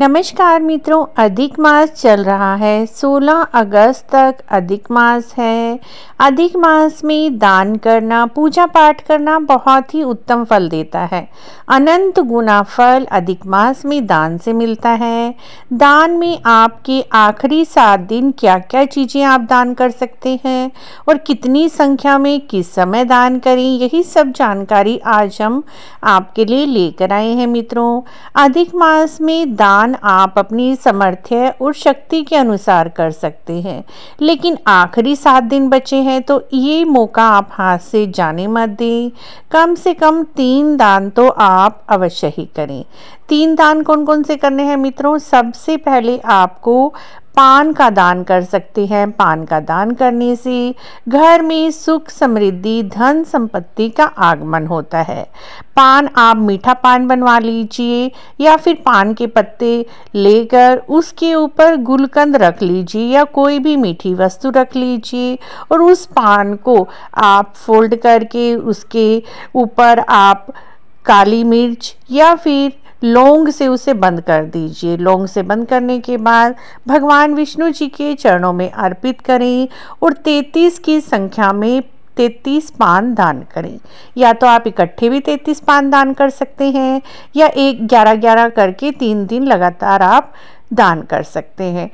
नमस्कार मित्रों अधिक मास चल रहा है 16 अगस्त तक अधिक मास है अधिक मास में दान करना पूजा पाठ करना बहुत ही उत्तम फल देता है अनंत गुना फल अधिक मास में दान से मिलता है दान में आपके आखिरी सात दिन क्या क्या चीज़ें आप दान कर सकते हैं और कितनी संख्या में किस समय दान करें यही सब जानकारी आज हम आपके लिए लेकर आए हैं मित्रों अधिक मास में दान दान आप अपनी सामर्थ्य और शक्ति के अनुसार कर सकते हैं लेकिन आखिरी सात दिन बचे हैं तो ये मौका आप हाथ से जाने मत दें कम से कम तीन दान तो आप अवश्य ही करें तीन दान कौन कौन से करने हैं मित्रों सबसे पहले आपको पान का दान कर सकते हैं पान का दान करने से घर में सुख समृद्धि धन संपत्ति का आगमन होता है पान आप मीठा पान बनवा लीजिए या फिर पान के पत्ते लेकर उसके ऊपर गुलकंद रख लीजिए या कोई भी मीठी वस्तु रख लीजिए और उस पान को आप फोल्ड करके उसके ऊपर आप काली मिर्च या फिर लौंग से उसे बंद कर दीजिए लौंग से बंद करने के बाद भगवान विष्णु जी के चरणों में अर्पित करें और तैतीस की संख्या में तैतीस पान दान करें या तो आप इकट्ठे भी तैतीस पान दान कर सकते हैं या एक ग्यारह ग्यारह करके तीन दिन लगातार आप दान कर सकते हैं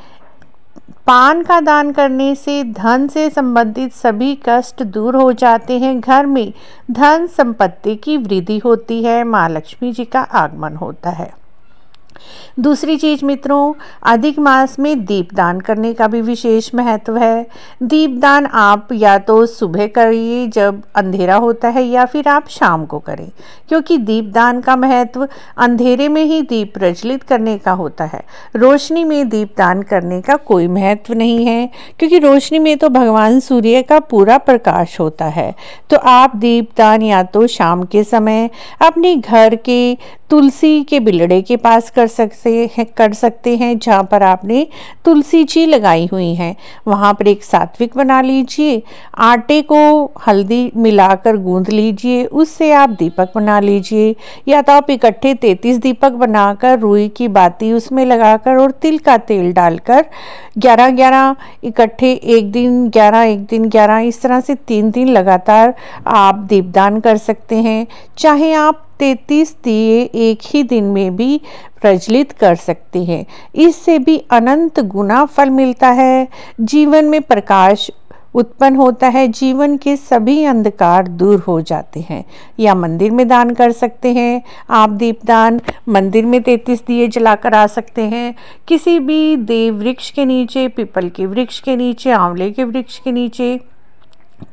पान का दान करने से धन से संबंधित सभी कष्ट दूर हो जाते हैं घर में धन संपत्ति की वृद्धि होती है माँ लक्ष्मी जी का आगमन होता है दूसरी चीज मित्रों अधिक मास में दीपदान करने का भी विशेष महत्व है दीपदान आप या तो सुबह करिए जब अंधेरा होता है या फिर आप शाम को करें क्योंकि दीपदान का महत्व अंधेरे में ही दीप प्रज्वलित करने का होता है रोशनी में दीपदान करने का कोई महत्व नहीं है क्योंकि रोशनी में तो भगवान सूर्य का पूरा प्रकाश होता है तो आप दीपदान या तो शाम के समय अपने घर के तुलसी के बिलड़े के पास कर सकते हैं कर सकते हैं जहाँ पर आपने तुलसी जी लगाई हुई है वहाँ पर एक सात्विक बना लीजिए आटे को हल्दी मिलाकर गूंद लीजिए उससे आप दीपक बना लीजिए या तो आप इकट्ठे तैतीस दीपक बनाकर रुई की बाती उसमें लगाकर और तिल का तेल डालकर ग्यारह ग्यारह इकट्ठे एक दिन ग्यारह एक दिन ग्यारह इस तरह से तीन दिन लगातार आप दीपदान कर सकते हैं चाहे आप तैतीस दिए एक ही दिन में भी प्रज्वलित कर सकती हैं इससे भी अनंत गुना फल मिलता है जीवन में प्रकाश उत्पन्न होता है जीवन के सभी अंधकार दूर हो जाते हैं या मंदिर में दान कर सकते हैं आप दीपदान मंदिर में तैतीस दिए जलाकर आ सकते हैं किसी भी देव वृक्ष के नीचे पीपल के वृक्ष के नीचे आंवले के वृक्ष के नीचे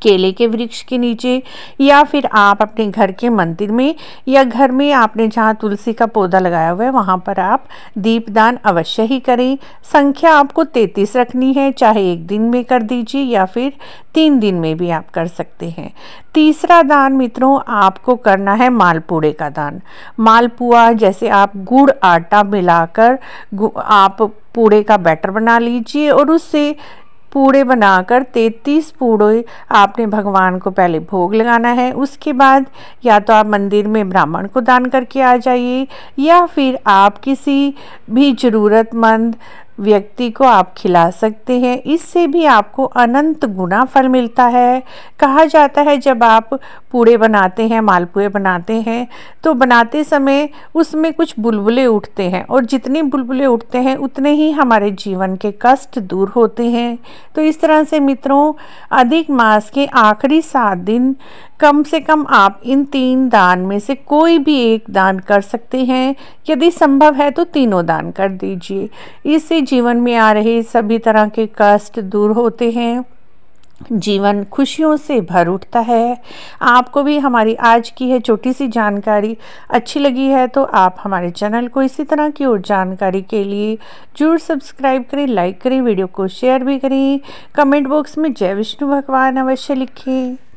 केले के वृक्ष के नीचे या फिर आप अपने घर के मंदिर में या घर में आपने जहाँ तुलसी का पौधा लगाया हुआ है वहाँ पर आप दीपदान अवश्य ही करें संख्या आपको तैंतीस रखनी है चाहे एक दिन में कर दीजिए या फिर तीन दिन में भी आप कर सकते हैं तीसरा दान मित्रों आपको करना है मालपूड़े का दान मालपुआ जैसे आप गुड़ आटा मिलाकर आप पूड़े का बैटर बना लीजिए और उससे पूड़े बनाकर 33 पूड़े आपने भगवान को पहले भोग लगाना है उसके बाद या तो आप मंदिर में ब्राह्मण को दान करके आ जाइए या फिर आप किसी भी ज़रूरतमंद व्यक्ति को आप खिला सकते हैं इससे भी आपको अनंत गुना फल मिलता है कहा जाता है जब आप पूड़े बनाते हैं मालपुए बनाते हैं तो बनाते समय उसमें कुछ बुलबुले उठते हैं और जितने बुलबुले उठते हैं उतने ही हमारे जीवन के कष्ट दूर होते हैं तो इस तरह से मित्रों अधिक मास के आखिरी सात दिन कम से कम आप इन तीन दान में से कोई भी एक दान कर सकते हैं यदि संभव है तो तीनों दान कर दीजिए इससे जीवन में आ रहे सभी तरह के कष्ट दूर होते हैं जीवन खुशियों से भर उठता है आपको भी हमारी आज की है छोटी सी जानकारी अच्छी लगी है तो आप हमारे चैनल को इसी तरह की और जानकारी के लिए जरूर सब्सक्राइब करें लाइक करें वीडियो को शेयर भी करें कमेंट बॉक्स में जय विष्णु भगवान अवश्य लिखें